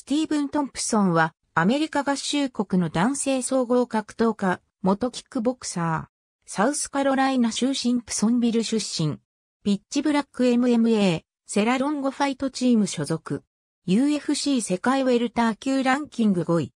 スティーブン・トンプソンは、アメリカ合衆国の男性総合格闘家、元キックボクサー、サウスカロライナ州シンプソンビル出身、ピッチブラック MMA、セラロンゴファイトチーム所属、UFC 世界ウェルター級ランキング5位、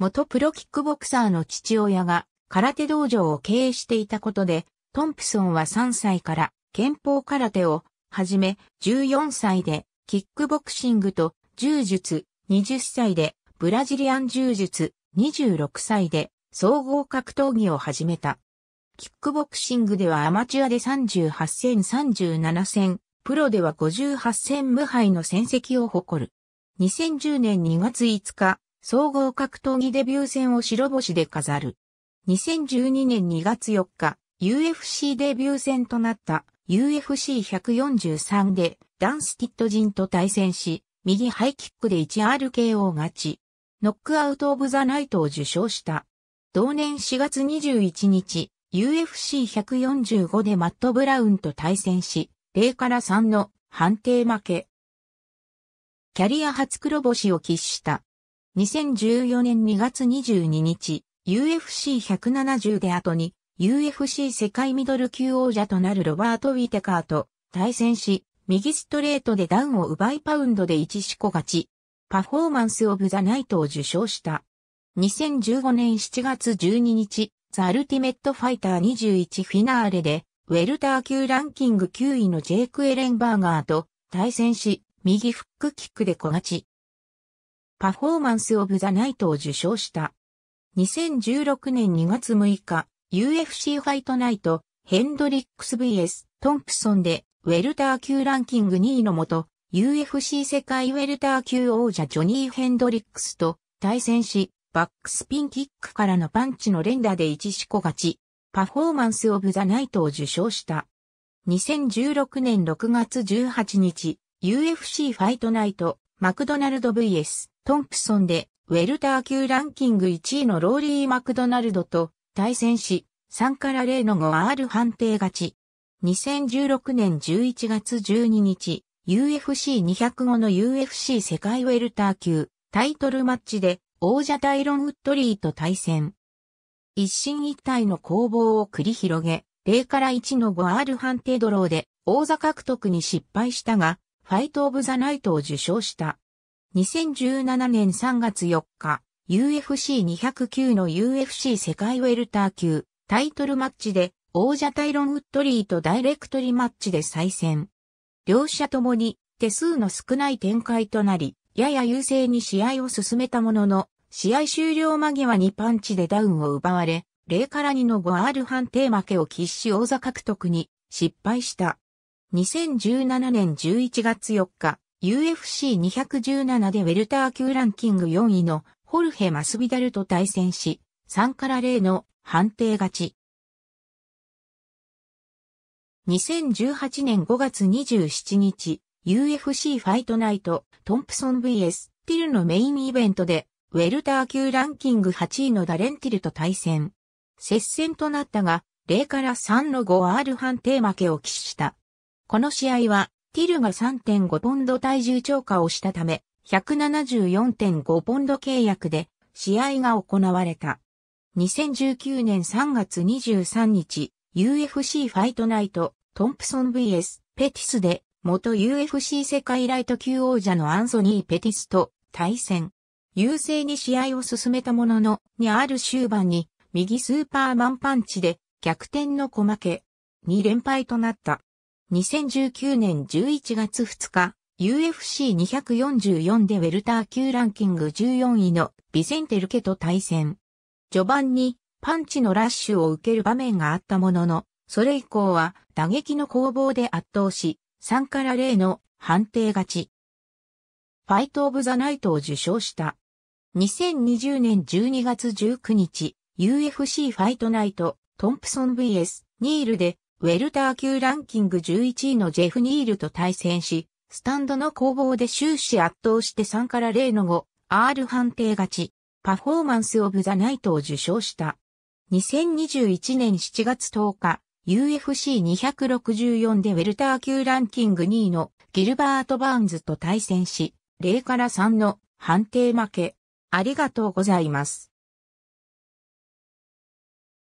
元プロキックボクサーの父親が空手道場を経営していたことで、トンプソンは3歳から憲法空手をはじめ14歳でキックボクシングと柔術、20歳でブラジリアン柔術、26歳で総合格闘技を始めた。キックボクシングではアマチュアで38戦37戦、プロでは58戦無敗の戦績を誇る。2010年2月5日、総合格闘技デビュー戦を白星で飾る。2012年2月4日、UFC デビュー戦となった UFC143 でダンスティット人と対戦し、右ハイキックで 1RKO 勝ち、ノックアウト・オブ・ザ・ナイトを受賞した。同年4月21日、UFC145 でマット・ブラウンと対戦し、0から3の判定負け。キャリア初黒星を喫した。2014年2月22日、UFC170 で後に UFC 世界ミドル級王者となるロバート・ウィテカーと対戦し、右ストレートでダウンを奪いパウンドで1四個勝ち。パフォーマンスオブザナイトを受賞した。2015年7月12日、ザ・アルティメット・ファイター21フィナーレで、ウェルター級ランキング9位のジェイク・エレンバーガーと対戦し、右フックキックで小勝ち。パフォーマンスオブザナイトを受賞した。2016年2月6日、UFC ファイトナイト、ヘンドリックス vs トンプソンでウェルター級ランキング2位のもと、UFC 世界ウェルター級王者ジョニー・ヘンドリックスと対戦し、バックスピンキックからのパンチの連打で一四股勝ち、パフォーマンスオブザナイトを受賞した。2016年6月18日、UFC ファイトナイト、マクドナルド VS、トンプソンで、ウェルター級ランキング1位のローリー・マクドナルドと対戦し、3から0の 5R 判定勝ち。2016年11月12日、UFC205 の UFC 世界ウェルター級タイトルマッチで王者タイロン・ウッドリーと対戦。一進一退の攻防を繰り広げ、0から1の 5R 判定ドローで王座獲得に失敗したが、ファイト・オブ・ザ・ナイトを受賞した。2017年3月4日、UFC209 の UFC 世界ウェルター級タイトルマッチで王者タイロン・ウッドリーとダイレクトリマッチで再戦。両者ともに手数の少ない展開となり、やや優勢に試合を進めたものの、試合終了間際にパンチでダウンを奪われ、0から2の5 r 判定負けを喫し王座獲得に失敗した。2017年11月4日、UFC217 でウェルター級ランキング4位のホルヘ・マスビダルと対戦し、3から0の判定勝ち。2018年5月27日、UFC ファイトナイト、トンプソン vs ティルのメインイベントで、ウェルター級ランキング8位のダレンティルと対戦。接戦となったが、0から3の 5R 判定負けを喫した。この試合は、ティルが3.5ポンド体重超過をしたため、174.5ポンド契約で、試合が行われた。2019年3月23日、UFC ファイトナイト、トンプソン vs ペティスで、元 UFC 世界ライト級王者のアンソニー・ペティスと対戦。優勢に試合を進めたものの、にある終盤に、右スーパーマンパンチで逆転の小負け、2連敗となった。2019年11月2日、UFC244 でウェルター級ランキング14位のビセンテルケと対戦。序盤にパンチのラッシュを受ける場面があったものの、それ以降は打撃の攻防で圧倒し、3から0の判定勝ち。ファイト・オブ・ザ・ナイトを受賞した。2020年12月19日、UFC ファイトナイト、トンプソン vs ニールで、ウェルター級ランキング11位のジェフ・ニールと対戦し、スタンドの攻防で終始圧倒して3から0の5、R 判定勝ち、パフォーマンス・オブ・ザ・ナイトを受賞した。2021年7月10日、UFC264 でウェルター級ランキング2位のギルバート・バーンズと対戦し、0から3の判定負け。ありがとうございます。